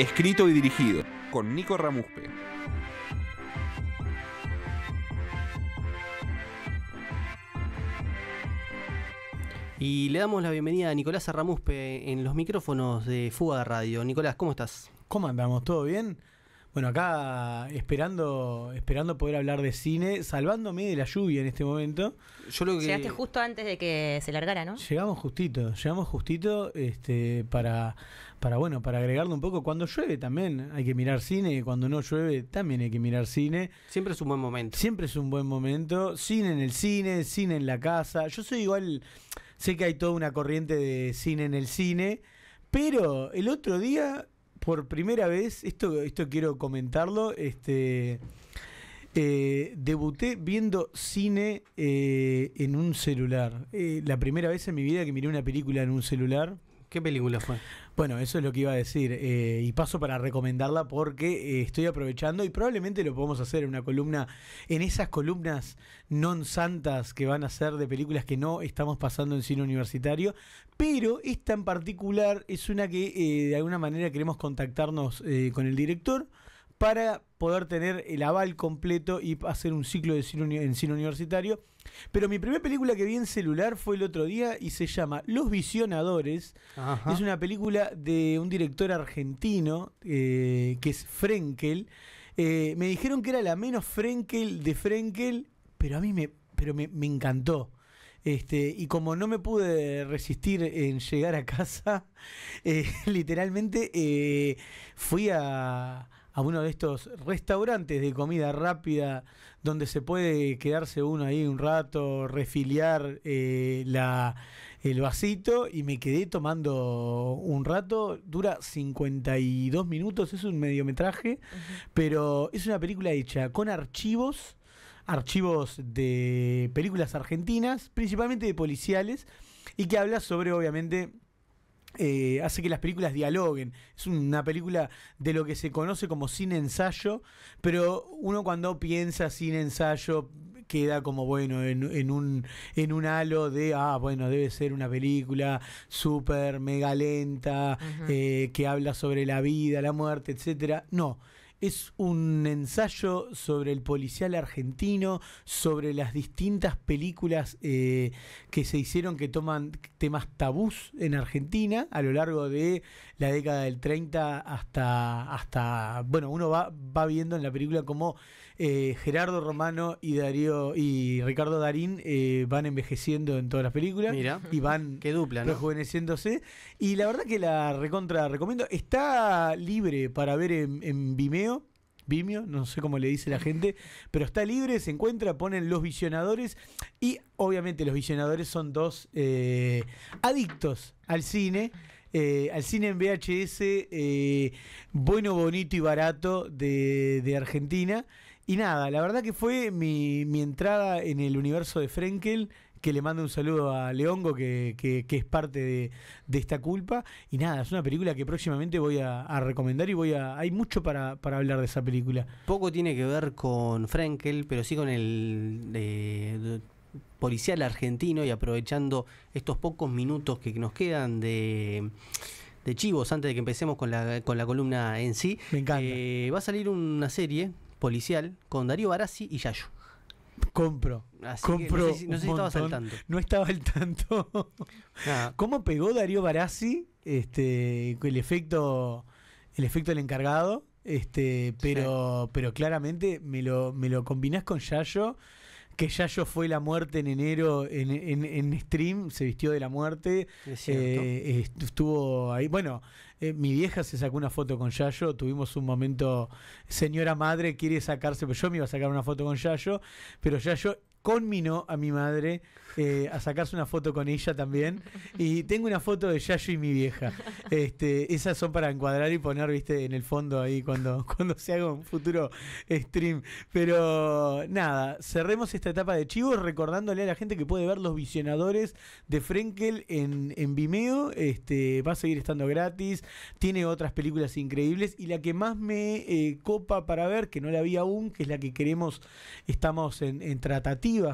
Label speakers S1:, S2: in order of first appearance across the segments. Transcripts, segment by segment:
S1: Escrito y dirigido con Nico Ramuspe. Y le damos la bienvenida a Nicolás Ramuspe en los micrófonos de Fuga de Radio. Nicolás, ¿cómo estás? ¿Cómo andamos? ¿Todo bien? Bueno, acá esperando, esperando poder hablar
S2: de cine, salvándome de la lluvia en este momento. Yo Llegaste
S1: justo antes de que se largara, ¿no?
S2: Llegamos justito, llegamos justito este, para, para, bueno, para agregarle un poco. Cuando llueve también hay que mirar cine, cuando no llueve también hay que mirar cine. Siempre es un buen momento. Siempre es un buen momento. Cine en el cine, cine en la casa. Yo soy igual, sé que hay toda una corriente de cine en el cine, pero el otro día por primera vez, esto, esto quiero comentarlo, este, eh, debuté viendo cine eh, en un celular. Eh, la primera vez en mi vida que miré una película en un celular ¿Qué película fue? Bueno, eso es lo que iba a decir. Eh, y paso para recomendarla porque eh, estoy aprovechando y probablemente lo podemos hacer en una columna, en esas columnas non santas que van a ser de películas que no estamos pasando en cine universitario. Pero esta en particular es una que eh, de alguna manera queremos contactarnos con el director para poder tener el aval completo y hacer un ciclo de cine, en cine universitario. Pero mi primera película que vi en celular fue el otro día y se llama Los Visionadores. Es una película de un director argentino eh, que es Frenkel. Eh, me dijeron que era la menos Frenkel de Frenkel, pero a mí me, pero me, encantó. Este, y como no me pude resistir en llegar a casa, eh, literalmente fui a, a uno de estos restaurantes de comida rápida donde se puede quedarse uno ahí un rato, refiliar eh, el vasito y me quedé tomando un rato, dura 52 minutos, es un mediometraje, pero es una película hecha con archivos, archivos de películas argentinas, principalmente de policiales, y que habla sobre obviamente eh, hace que las películas dialoguen. Es una película de lo que se conoce como sin ensayo, pero uno cuando piensa sin ensayo queda como bueno en, un en un halo de ah bueno debe ser una película súper mega lenta eh, que habla sobre la vida la muerte etcétera no es un ensayo sobre el policial argentino, sobre las distintas películas eh, que se hicieron que toman temas tabús en Argentina a lo largo de la década del 30 hasta, hasta bueno, uno va, va viendo en la película cómo eh, Gerardo Romano y Darío y Ricardo Darín eh, van envejeciendo en todas las películas y van rejuveneciéndose. Y la verdad que la recontra recomiendo. Está libre para ver en, Vimeo. Vimeo, no sé cómo le dice la gente, pero está libre, se encuentra, ponen los visionadores y obviamente los visionadores son dos eh, adictos al cine. al cine en VHS, bueno, bonito y barato de, de Argentina. Y nada, la verdad que fue mi, entrada en el universo de Frenkel que le mando un saludo a Leongo, que, que, es parte de, esta culpa. Y nada, es una película que próximamente voy a, recomendar y voy a. hay mucho para, hablar de esa película.
S1: Poco tiene que ver con Frenkel pero sí con el eh, policial argentino y aprovechando estos pocos minutos que nos quedan de de chivos antes de que empecemos con la, con la columna en sí. Me encanta. Eh, va a salir una serie policial con Darío Barassi y Yayo.
S2: Compro. no sé, si, estabas al tanto. No estaba al tanto. ¿Cómo pegó Darío Barassi este, el efecto el efecto del encargado? Este, pero, pero claramente me lo, me lo combinás con Yayo, que Yayo fue la muerte en enero en, stream, se vistió de la muerte, eh, estuvo ahí, bueno, eh, mi vieja se sacó una foto con Yayo, tuvimos un momento, señora madre quiere sacarse, pero yo me iba a sacar una foto con Yayo, pero Yayo conminó a mi madre eh, a sacarse una foto con ella también. Y tengo una foto de Yayo y mi vieja. Este, esas son para encuadrar y poner, viste, en el fondo ahí cuando, cuando se haga un futuro stream. Pero nada, cerremos esta etapa de chivos recordándole a la gente que puede ver los visionadores de Frenkel en, Vimeo. Este, va a seguir estando gratis. Tiene otras películas increíbles. Y la que más me eh, copa para ver, que no la vi aún, que es la que queremos, estamos en, en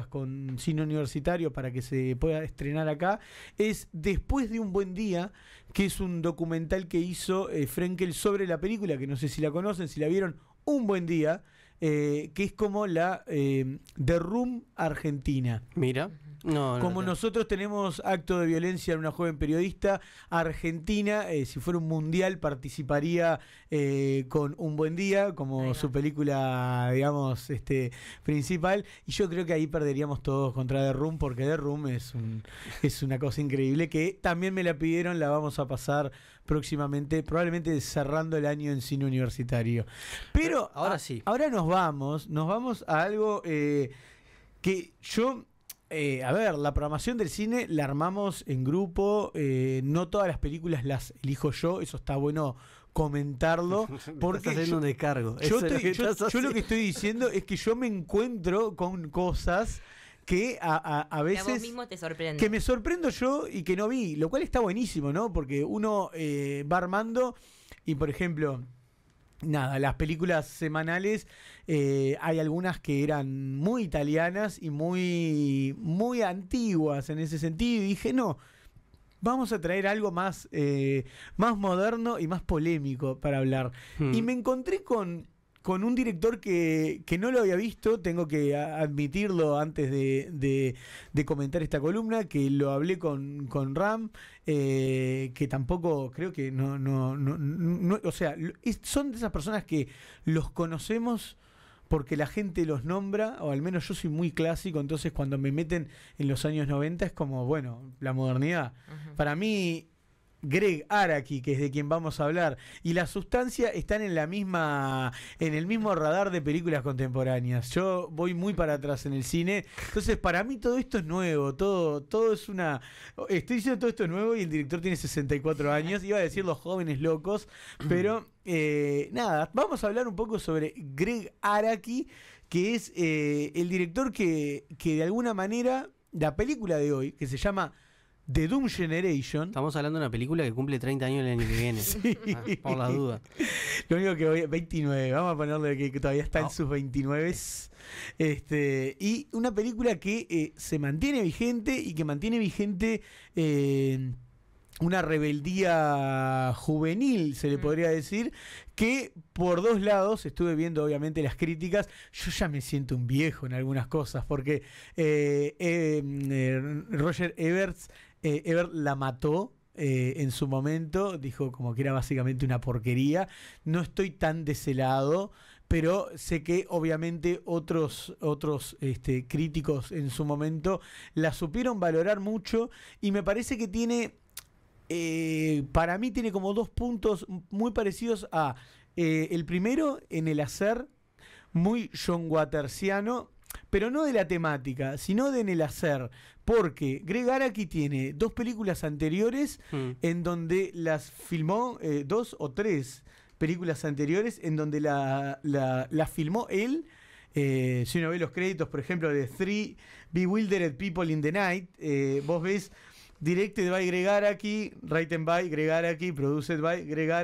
S2: con cine universitario para que se pueda estrenar acá es Después de un buen día, que es un documental que hizo eh, Frankel sobre la película, que no sé si la conocen, si la vieron, un buen día, eh, que es como la de eh, The Room Argentina. Mira. Como nosotros tenemos acto de violencia en una joven periodista, Argentina, eh, si fuera un mundial, participaría eh, con Un Buen Día, como su película, digamos, este principal. Y yo creo que ahí perderíamos todos contra The Room, porque The Room es, un, es una cosa increíble que también me la pidieron, la vamos a pasar próximamente, probablemente cerrando el año en cine universitario. Pero ahora sí. Ahora nos vamos, nos vamos a algo eh, que yo eh, a ver, la programación del cine la armamos en grupo. Eh, no todas las películas las elijo yo. Eso está bueno comentarlo. Porque estás yo, un Yo, lo que estoy diciendo es que yo me encuentro con cosas que a, veces... Que me sorprendo yo y que no vi. Lo cual está buenísimo, ¿no? Porque uno eh, va armando y, por ejemplo... Nada, las películas semanales eh, hay algunas que eran muy italianas y muy, muy antiguas en ese sentido. Y dije, no, vamos a traer algo más, eh, más moderno y más polémico para hablar. Y hmm. me encontré con con un director que, no lo había visto, tengo que admitirlo antes de, comentar esta columna, que lo hablé con, con Ram, eh, que tampoco creo que no, o sea, son de esas personas que los conocemos porque la gente los nombra, o al menos yo soy muy clásico, entonces cuando me meten en los años 90 es como, bueno, la modernidad. Para mí Greg Araki, que es de quien vamos a hablar, y La Sustancia están en la misma, en el mismo radar de películas contemporáneas. Yo voy muy para atrás en el cine, entonces para mí todo esto es nuevo, todo, todo es una, estoy diciendo todo esto es nuevo y el director tiene 64 años, iba a decir los jóvenes locos, pero eh, nada, vamos a hablar un poco sobre Greg Araki, que es eh, el director que, que de alguna manera la película de hoy, que se llama de
S1: Doom Generation. Estamos hablando de una película que cumple 30 años el año que viene. sí. Ah, por la duda.
S2: Lo único que voy. 29, vamos a ponerle que todavía está en sus 29. Este, y una película que eh, se mantiene vigente y que mantiene vigente. Eh, una rebeldía juvenil, se le mm. podría decir, que por dos lados, estuve viendo obviamente las críticas, yo ya me siento un viejo en algunas cosas, porque eh, em, Roger Everts eh, Ever la mató eh, en su momento, dijo como que era básicamente una porquería. No estoy tan de ese lado, pero sé que obviamente otros, otros este, críticos en su momento la supieron valorar mucho y me parece que tiene, eh, para mí tiene como dos puntos muy parecidos a eh, el primero en el hacer muy John Watersiano pero no de la temática, sino de en el hacer. Porque Greg Araki tiene dos películas anteriores mm. en donde las filmó, eh, dos o tres películas anteriores en donde las la, la filmó él. Eh, si uno ve los créditos, por ejemplo, de Three Bewildered People in the Night, eh, vos ves Directed by Gregaraki, written by Gregaraki, produced by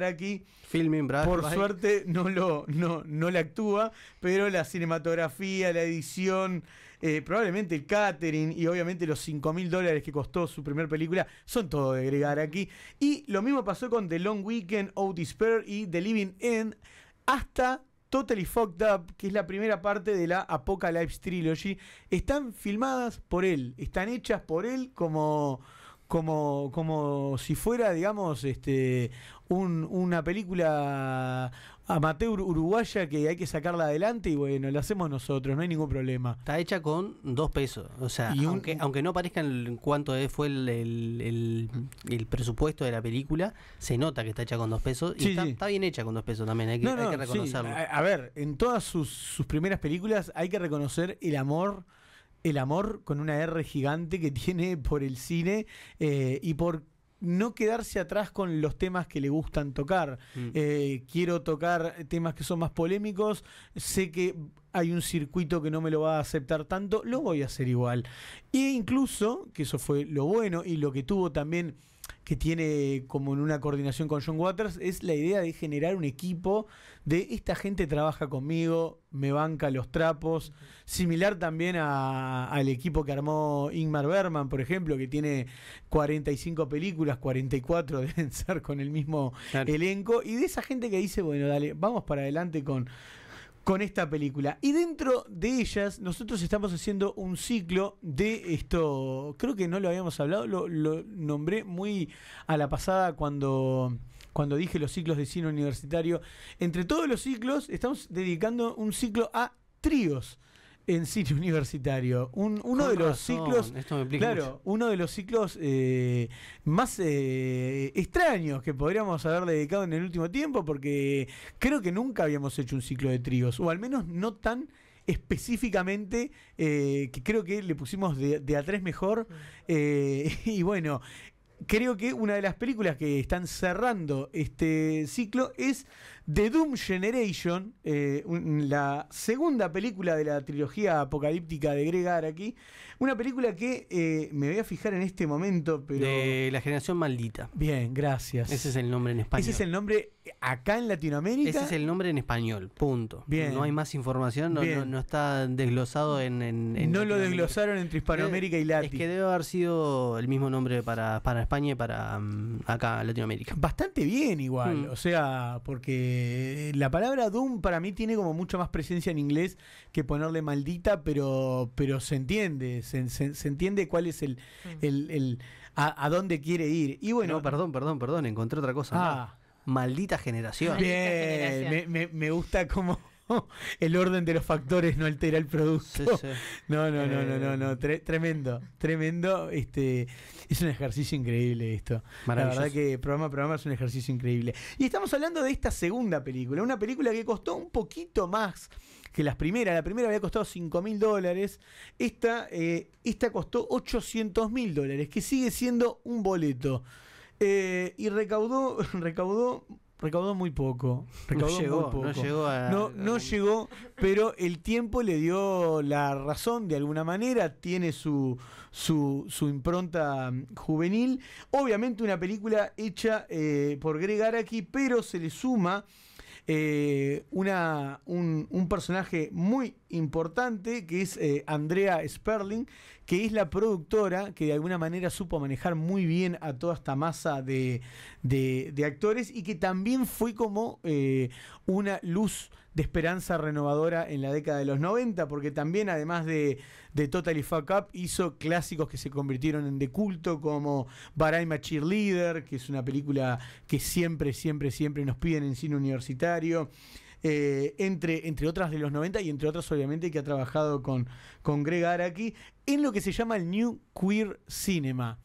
S2: aquí, Filming Brad Por suerte no lo no, no la actúa, pero la cinematografía, la edición, eh, probablemente el catering y obviamente los 5 mil dólares que costó su primera película son todo de agregar aquí Y lo mismo pasó con The Long Weekend, Out Despair y The Living End hasta Totally Fucked Up, que es la primera parte de la Apocalypse Trilogy, están filmadas por él, están hechas por él como como, como si fuera, digamos, este, una película amateur uruguaya que hay que sacarla adelante y bueno, la hacemos nosotros, no hay ningún problema.
S1: Está hecha con dos pesos, o sea, aunque, aunque no en cuánto fue el, el, presupuesto de la película, se nota que está hecha con dos pesos y está, bien hecha con dos pesos también, hay que, reconocerlo. A, a, ver,
S2: en todas sus, sus primeras películas hay que reconocer el amor el amor con una R gigante que tiene por el cine eh, y por no quedarse atrás con los temas que le gustan tocar. Mm. Eh, quiero tocar temas que son más polémicos, sé que hay un circuito que no me lo va a aceptar tanto, lo voy a hacer igual. E incluso, que eso fue lo bueno y lo que tuvo también que tiene como en una coordinación con John Waters, es la idea de generar un equipo de esta gente trabaja conmigo, me banca los trapos, similar también al equipo que armó Ingmar Berman, por ejemplo, que tiene 45 películas, 44 deben ser con el mismo elenco, y de esa gente que dice, bueno, dale, vamos para adelante con con esta película. Y dentro de ellas, nosotros estamos haciendo un ciclo de esto. Creo que no lo habíamos hablado, lo, lo nombré muy a la pasada cuando, cuando dije los ciclos de cine universitario. Entre todos los ciclos, estamos dedicando un ciclo a tríos en sitio universitario. uno de los ciclos. claro, uno de los ciclos más eh, extraños que podríamos haber dedicado en el último tiempo, porque creo que nunca habíamos hecho un ciclo de tríos, o al menos no tan específicamente eh, que creo que le pusimos de, de a tres mejor eh, y bueno creo que una de las películas que están cerrando este ciclo es The Doom Generation, eh, la segunda película de la trilogía apocalíptica de Gregar aquí. Una película que eh, me voy a fijar en este momento, pero.
S1: De la generación maldita. Bien, gracias. Ese es el nombre en español. Ese es el nombre acá en Latinoamérica. Ese es el nombre en español, punto. Bien. No hay más información, no, está desglosado en. no lo desglosaron entre Hispanoamérica y Latinoamérica. Es que debe haber sido el mismo nombre para, España y para mm, acá Latinoamérica. Bastante
S2: bien, igual. Mm. O sea, porque eh, la palabra Doom para mí tiene como mucho más presencia en inglés que ponerle maldita, pero, pero se entiende, se, entiende cuál es el, el, a, dónde quiere ir. Y bueno, perdón, perdón, perdón, encontré otra cosa. Ah.
S1: Maldita generación. Me,
S2: me gusta como... el orden de los factores no altera el producto. No, no, no, no, no, no, eh, tremendo, tremendo. Este, es un ejercicio increíble esto. La verdad que programa a programa es un ejercicio increíble. Y estamos hablando de esta segunda película, una película que costó un poquito más que las primeras. La primera había costado 5 mil dólares. Esta, eh, costó 800 mil dólares, que sigue siendo un boleto. Eh, y recaudó, recaudó Recaudó muy poco. Recaudó no llegó, poco. No llegó, no, llegó, pero el tiempo le dio la razón de alguna manera. Tiene su, su, impronta mm, juvenil. Obviamente una película hecha eh, por Greg Araki, pero se le suma eh, una, un, personaje muy importante que es eh, Andrea Sperling, que es la productora que de alguna manera supo manejar muy bien a toda esta masa de, actores y que también fue como eh, una luz de esperanza renovadora en la década de los 90, porque también, además de, de Totally Fuck Up, hizo clásicos que se convirtieron en de culto, como Baraima Cheerleader, que es una película que siempre, siempre, siempre nos piden en cine universitario. Eh, entre, entre otras de los 90 y entre otras obviamente que ha trabajado con, Greg Araki en lo que se llama el New Queer Cinema.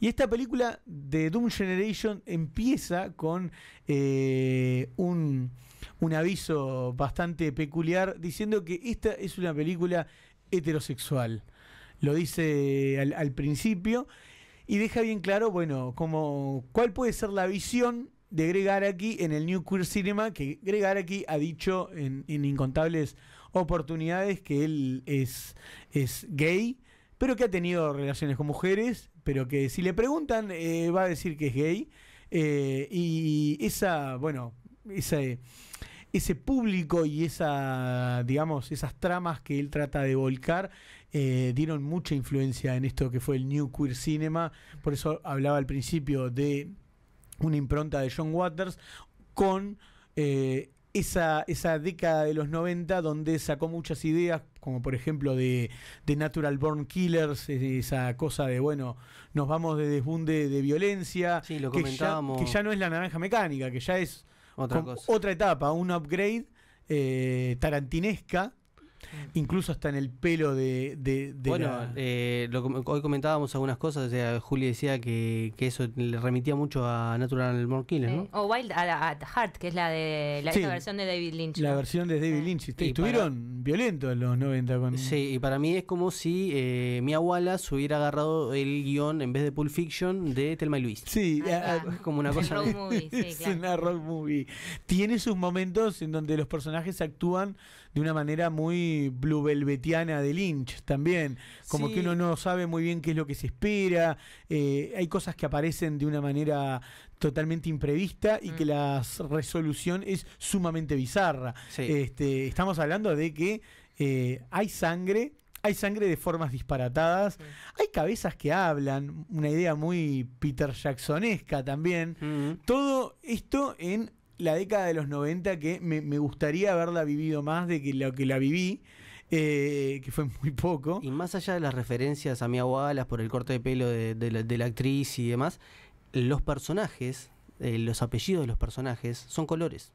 S2: Y esta película de Doom Generation empieza con eh, un, un aviso bastante peculiar diciendo que esta es una película heterosexual. Lo dice al, principio y deja bien claro, bueno, como cuál puede ser la visión de Greg Araki en el New Queer Cinema, que Greg Araki ha dicho en, incontables oportunidades que él es, es gay, pero que ha tenido relaciones con mujeres, pero que si le preguntan eh, va a decir que es gay. Eh, y esa, bueno, esa ese público y esa, digamos, esas tramas que él trata de volcar eh, dieron mucha influencia en esto que fue el New Queer Cinema. Por eso hablaba al principio de una impronta de John Waters con eh, esa, esa década de los 90 donde sacó muchas ideas, como por ejemplo de, Natural Born Killers, esa cosa de, bueno, nos vamos de desbunde de violencia, sí, lo que, que ya no es la naranja mecánica, que ya es otra, etapa, un upgrade eh, tarantinesca Mm. incluso hasta en el pelo
S1: de... bueno, eh, hoy comentábamos algunas cosas, o sea, Juli decía que, eso le remitía mucho a Natural Born Killer, ¿no? O Wild at, Heart, que es la de la versión de David Lynch. La versión de David Lynch. Estuvieron violentos en los 90 con... Sí, y para mí es como si eh, Mia Wallace hubiera agarrado el guión en vez de Pulp Fiction de Telma y Luis. Sí, es como una cosa... Es una
S2: rock movie. Tiene sus momentos en donde los personajes actúan de una manera muy blue velvetiana de Lynch también. Como que uno no sabe muy bien qué es lo que se espera. Eh, hay cosas que aparecen de una manera totalmente imprevista y que mm. la resolución es sumamente bizarra. Este, estamos hablando de que eh, hay sangre, hay sangre de formas disparatadas, hay cabezas que hablan, una idea muy Peter Jacksonesca también. Mm. Todo esto en la década de los 90
S1: que me, gustaría haberla vivido más de que lo que la viví. Eh, que fue muy poco. Y más allá de las referencias a mi abuela por el corte de pelo de, la, actriz y demás, los personajes, eh, los apellidos de los personajes son colores.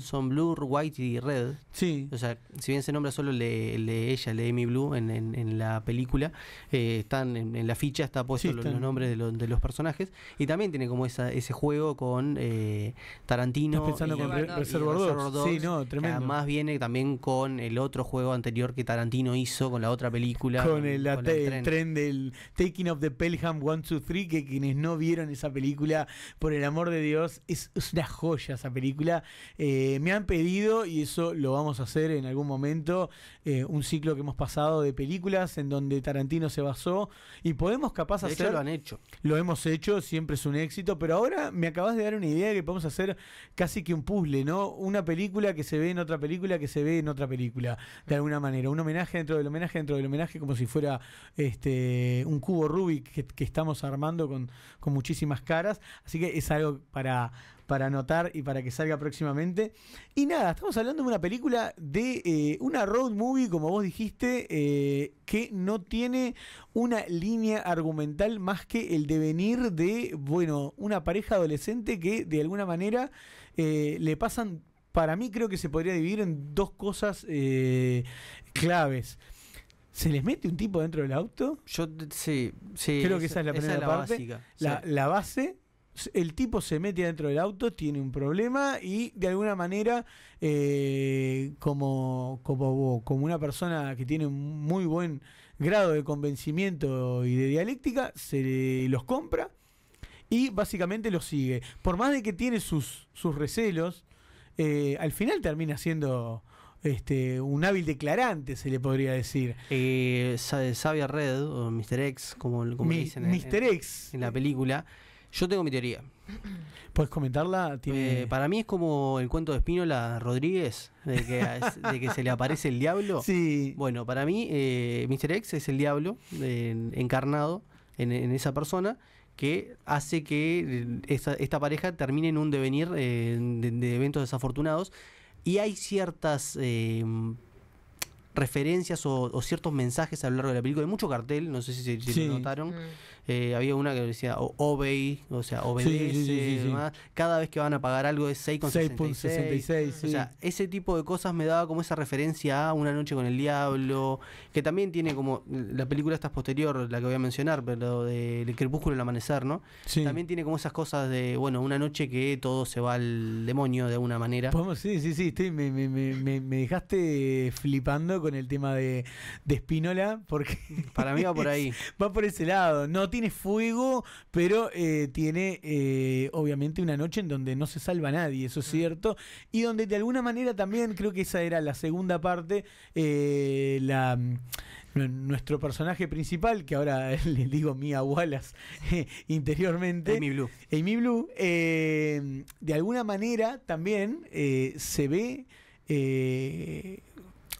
S1: Son Blue, White y Red. Sí. O sea, si bien se nombra solo el de, ella, el de Amy Blue, en, la película, eh, están en, la ficha está puesto los, nombres de, de, los personajes. Y también tiene como esa, ese juego con eh, Tarantino. ¿Estás pensando con Reservoir, Dogs? Sí, no, tremendo. además viene también con el otro juego anterior que Tarantino hizo con la otra película. Con el, tren.
S2: del Taking of the Pelham 1, 2, 3, que quienes no vieron esa película, por el amor de Dios, es una joya esa película. Eh, me han pedido, y eso lo vamos a hacer en algún momento, eh, un ciclo que hemos pasado de películas en donde Tarantino se basó y podemos capaz hacerlo hacer... lo han hecho. Lo hemos hecho, siempre es un éxito, pero ahora me acabas de dar una idea que podemos hacer casi que un puzzle, ¿no? Una película que se ve en otra película que se ve en otra película, de alguna manera. Un homenaje dentro del homenaje dentro del homenaje, como si fuera este un cubo Rubik que, estamos armando con, con muchísimas caras. Así que es algo para para anotar y para que salga próximamente. Y nada, estamos hablando de una película de eh, una road movie, como vos dijiste, eh, que no tiene una línea argumental más que el devenir de, bueno, una pareja adolescente que de alguna manera eh, le pasan, para mí creo que se podría dividir en dos cosas claves. ¿Se les mete un tipo dentro del auto? Yo sí, sí. Creo que esa, es la primera parte. la, base el tipo se mete dentro del auto, tiene un problema y de alguna manera, eh, como, una persona que tiene un muy buen grado de convencimiento y de dialéctica, se los compra y básicamente los sigue. Por más de que tiene sus, recelos, eh,
S1: al final termina siendo este, un hábil declarante, se le podría decir. Eh, Red, o Mr. X, como, como dicen en la película. Yo tengo mi teoría.
S2: ¿Puedes comentarla?
S1: Eh, para mí es como el cuento de Espínola Rodríguez, de que, se le aparece el diablo. Sí. Bueno, para mí, eh, Mr. X es el diablo encarnado en, esa persona que hace que eh, esta, pareja termine en un devenir eh, de, eventos desafortunados. Y hay ciertas referencias o, ciertos mensajes a lo largo de la película. Hay mucho cartel, no sé si, se notaron. Mm. Eh, había una que decía Obey, o sea, obedece, cada vez que van a pagar algo es 6,66. O sea, ese tipo de cosas me daba como esa referencia a Una noche con el diablo, que también tiene como, la película esta posterior, la que voy a mencionar, pero de El crepúsculo el amanecer, ¿no? También tiene como esas cosas de, bueno, una noche que todo se va al demonio de alguna manera. Sí,
S2: sí, sí, me, dejaste flipando con el tema de, de porque... Para mí va por ahí. va por ese lado, no tiene fuego, pero eh, tiene eh, obviamente una noche en donde no se salva nadie, eso es cierto, y donde de alguna manera también creo que esa era la segunda parte, eh, mm, nuestro personaje principal, que ahora le digo Mia Wallace interiormente, Amy Blue, Amy Blue de alguna manera también se ve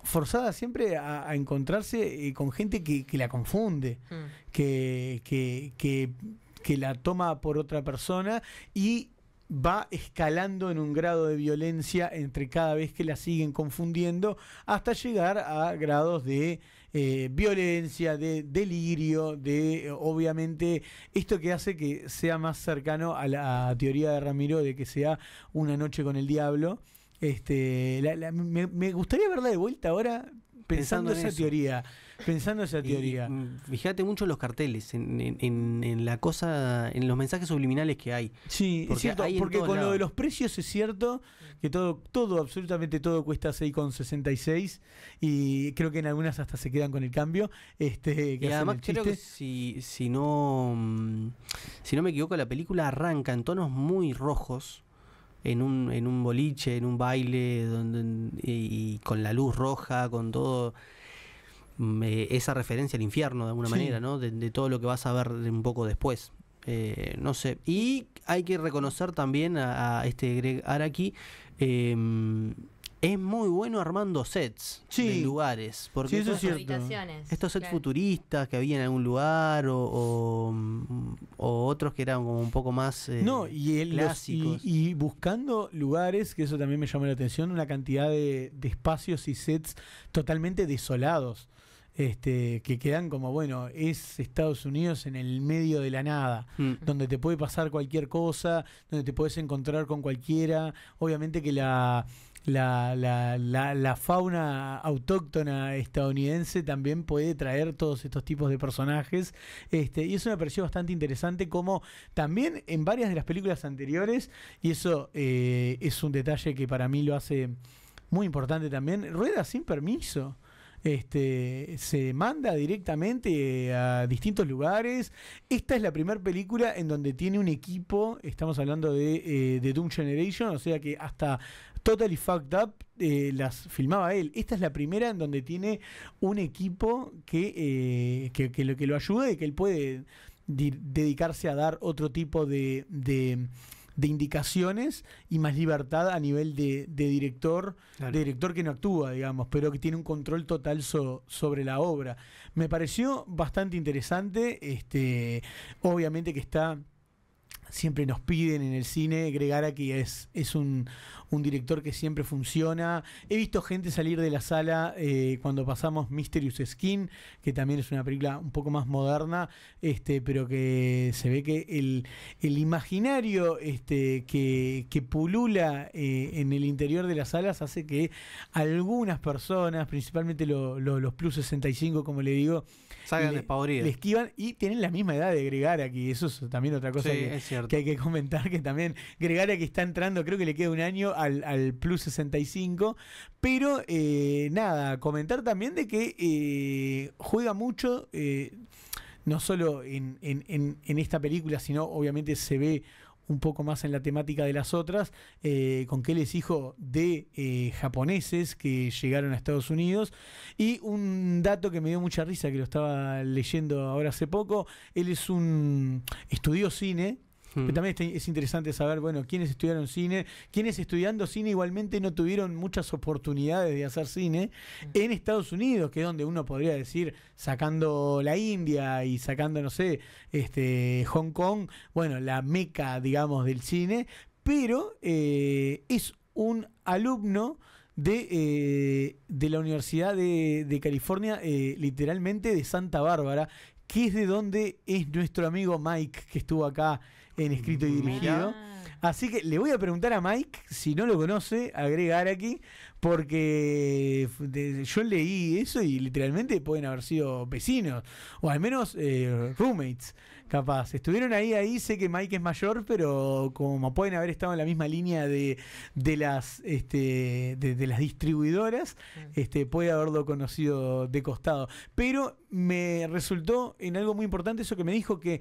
S2: forzada siempre a, encontrarse eh, con gente que, la confunde, mm. que, la toma por otra persona y va escalando en un grado de violencia entre cada vez que la siguen confundiendo hasta llegar a grados de eh, violencia, de delirio, de obviamente esto que hace que sea más cercano a la teoría de Ramiro de que sea una noche con el diablo
S1: este, me, gustaría verla de vuelta ahora pensando, esa teoría. Pensando esa teoría. Mm, fíjate mucho en los carteles, en, la cosa, en los mensajes subliminales que hay. Sí, es cierto, porque con lo de los precios es cierto que todo, todo,
S2: absolutamente todo cuesta 6,66 y creo que en algunas hasta se quedan con el cambio. Este, y además creo que
S1: si, no mm, si no me equivoco, la película arranca en tonos muy rojos en un, en un boliche, en un baile, donde, y, con la luz roja, con todo mm, eh, esa referencia al infierno de alguna manera, ¿no? De, todo lo que vas a ver un poco después. Eh, no sé. Y hay que reconocer también a, este Greg Araki eh, es muy bueno armando sets en de lugares. Porque sí, eso estos, sets futuristas que había en algún lugar o, otros que eran como un poco más eh, no, y clásicos. y, buscando
S2: lugares, que eso también me llamó la atención, una cantidad de, espacios y sets totalmente desolados. Este, que quedan como, bueno, es Estados Unidos en el medio de la nada, mm. donde te puede pasar cualquier cosa, donde te puedes encontrar con cualquiera. Obviamente que la, la, la, la, fauna autóctona estadounidense también puede traer todos estos tipos de personajes. Este, y eso me pareció bastante interesante, como también en varias de las películas anteriores, y eso eh, es un detalle que para mí lo hace muy importante también, rueda sin permiso este, se manda directamente a distintos lugares. Esta es la primera película en donde tiene un equipo, estamos hablando de, eh, de, Doom Generation, o sea que hasta Totally Fucked Up eh, las filmaba él. Esta es la primera en donde tiene un equipo que, eh, lo, que lo ayude, que él puede dedicarse a dar otro tipo de, indicaciones y más libertad a nivel de, director, de director que no actúa, digamos, pero que tiene un control total sobre la obra. Me pareció bastante interesante, este, obviamente que está siempre nos piden en el cine. Greg aquí es, es un, director que siempre funciona. He visto gente salir de la sala eh, cuando pasamos Mysterious Skin, que también es una película un poco más moderna, este, pero que se ve que el, el imaginario este, que, pulula eh, en el interior de las salas hace que algunas personas, principalmente los Plus 65, como le digo, Salgan despavoridos. Le esquivan y tienen la misma edad de Gregara, que eso es también otra cosa que, hay que comentar, que también Gregara que está entrando, creo que le queda un año al, plus 65, pero eh, nada, comentar también de que eh, juega mucho, eh, no solo en esta película, sino obviamente se ve un poco más en la temática de las otras, eh, con que es hijo de eh, japoneses que llegaron a Estados Unidos. Y un dato que me dio mucha risa, que lo estaba leyendo ahora hace poco, él es un estudió cine, Mm. también es interesante saber, bueno, quiénes estudiaron cine, quienes estudiando cine igualmente no tuvieron muchas oportunidades de hacer cine mm. en Estados Unidos, que es donde uno podría decir, sacando la India y sacando, no sé, este, Hong Kong, bueno, la meca, digamos, del cine, pero eh, es un alumno de, eh, la Universidad de, California, eh, literalmente de Santa Bárbara, que es de dónde es nuestro amigo Mike, que estuvo acá en escrito y dirigido. Así que le voy a preguntar a Mike, si no lo conoce, agregar aquí, porque yo leí eso y literalmente pueden haber sido vecinos, o al menos eh, roommates, capaz. Estuvieron ahí, ahí, sé que Mike es mayor, pero como pueden haber estado en la misma línea de, de las, este, de, las distribuidoras, mm. este, puede haberlo conocido de costado. Pero me resultó en algo muy importante eso que me dijo que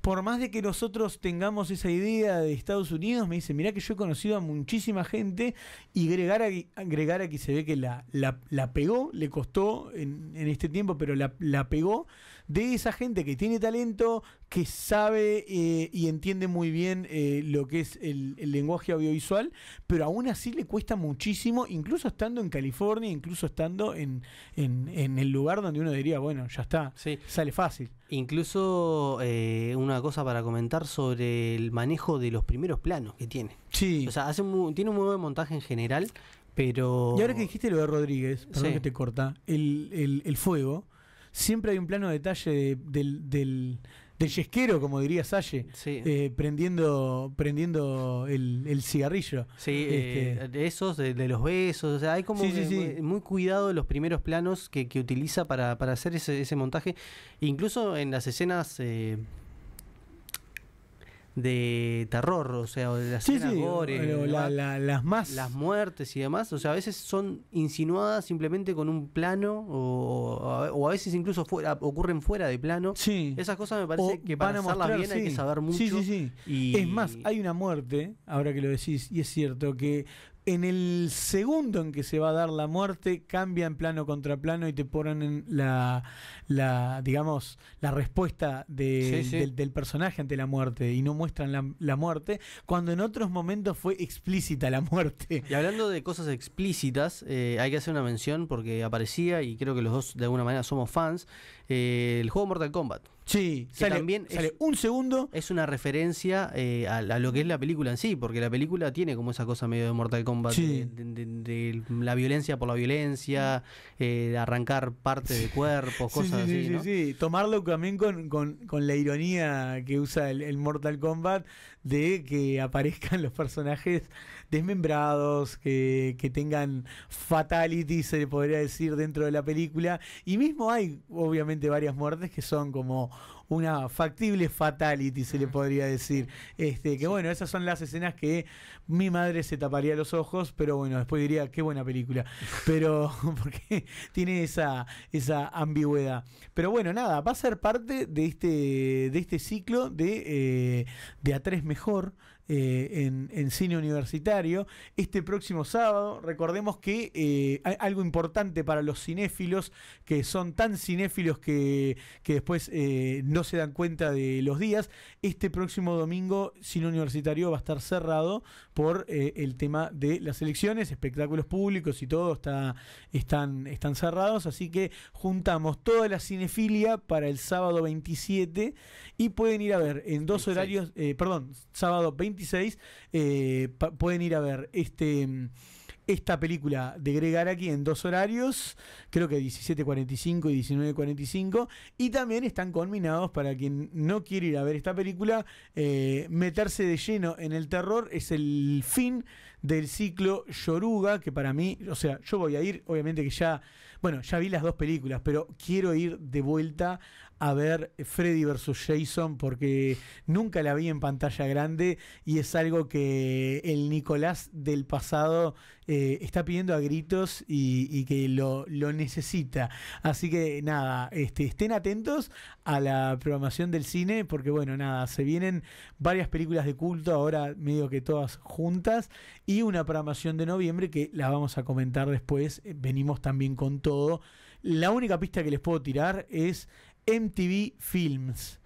S2: por más de que nosotros tengamos esa idea de Estados Unidos, me dice, mirá que yo he conocido a muchísima gente y agregar aquí que se ve que la, pegó, le costó en, este tiempo, pero la pegó de esa gente que tiene talento, que sabe eh, y entiende muy bien eh, lo que es el, lenguaje audiovisual, pero aún así le cuesta muchísimo, incluso estando en California, incluso estando en, el lugar donde uno diría, bueno, ya está, sale fácil.
S1: Incluso eh, una cosa para comentar sobre el manejo de los primeros planos que tiene. Sí. O sea, hace tiene un muy buen montaje en general, pero... Y ahora
S2: que dijiste lo de Rodríguez, perdón que te corta, el, el fuego siempre hay un plano detalle de, del, del, yesquero, como diría Salle, eh, prendiendo, prendiendo el, cigarrillo. Eh,
S1: este, de esos, de, los besos, o sea, hay como muy, muy, cuidado los primeros planos que, que utiliza para, para hacer ese, ese, montaje. Incluso en las escenas eh, de terror, o sea, de las sí, sí, las más las muertes y demás, o sea, a veces son insinuadas simplemente con un plano o, a veces incluso fuera, ocurren fuera de plano. Sí. Esas cosas me parece que para hacerlas bien hay que saber mucho.
S2: Y... Es más, hay una muerte, ahora que lo decís, y es cierto que en el segundo en que se va a dar la muerte, cambian plano contra plano y te ponen la, digamos, la respuesta Del, personaje ante la muerte y no muestran la, muerte, cuando en otros momentos fue explícita la muerte.
S1: Y hablando de cosas explícitas, eh, hay que hacer una mención porque aparecía y creo que los dos de alguna manera somos fans, eh, el juego Mortal Kombat. Sí, sale, también un segundo. Es una referencia eh, a, lo que es la película en sí, porque la película tiene como esa cosa medio de Mortal Kombat, de, la violencia por la violencia, eh, arrancar partes de cuerpos, cosas así. sí, Sí,
S2: sí, tomarlo también con, la ironía que usa el, Mortal Kombat de que aparezcan los personajes desmembrados, que, que tengan fatality se le podría decir, dentro de la película. Y mismo hay, obviamente, varias muertes que son como una factible fatality, se le podría decir. Este, que bueno, esas son las escenas que mi madre se taparía los ojos, pero bueno, después diría, qué buena película. Pero, porque tiene esa, esa ambigüedad. Pero bueno, nada, va a ser parte de este, de este ciclo de, eh, de A3 Mejor, eh, en, cine universitario. Este próximo sábado, recordemos que hay eh, algo importante para los cinéfilos, que son tan cinéfilos que, después eh, no se dan cuenta de los días, este próximo domingo cine universitario va a estar cerrado por el tema de las elecciones, espectáculos públicos y todo está, están, están cerrados, así que juntamos toda la cinefilia para el sábado 27 y pueden ir a ver en dos horarios, perdón, sábado 27, eh, pueden ir a ver este mm, esta película de Gregar aquí en dos horarios, creo que 17.45 y 19.45, y también están combinados para quien no quiere ir a ver esta película, eh, meterse de lleno en el terror es el fin del ciclo Yoruga, que para mí, o sea, yo voy a ir, obviamente que ya, bueno, ya vi las dos películas, pero quiero ir de vuelta a ver Freddy versus Jason porque nunca la vi en pantalla grande y es algo que el Nicolás del pasado eh, está pidiendo a gritos y, que lo, necesita. Así que nada, este, estén atentos a la programación del cine porque bueno, nada, se vienen varias películas de culto ahora medio que todas juntas y una programación de noviembre que la vamos a comentar después. Venimos también con todo. La única pista que les puedo tirar es MTV Films.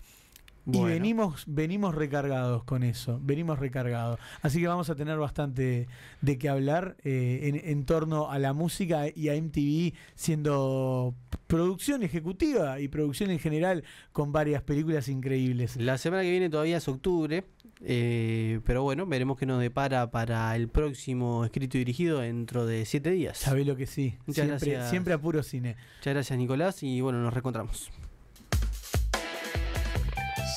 S2: Y venimos, venimos recargados con eso, venimos recargados. Así que vamos a tener bastante de qué hablar eh, en, torno a la música y a MTV siendo producción ejecutiva y producción en general con varias películas increíbles.
S1: La semana que viene todavía es octubre, eh, pero bueno, veremos qué nos depara para el próximo escrito y dirigido dentro de siete días. ve lo que sí, siempre, siempre
S2: a puro cine.
S1: Muchas gracias Nicolás y bueno, nos reencontramos.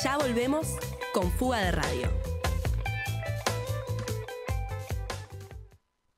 S1: Ya volvemos con Fuga de Radio.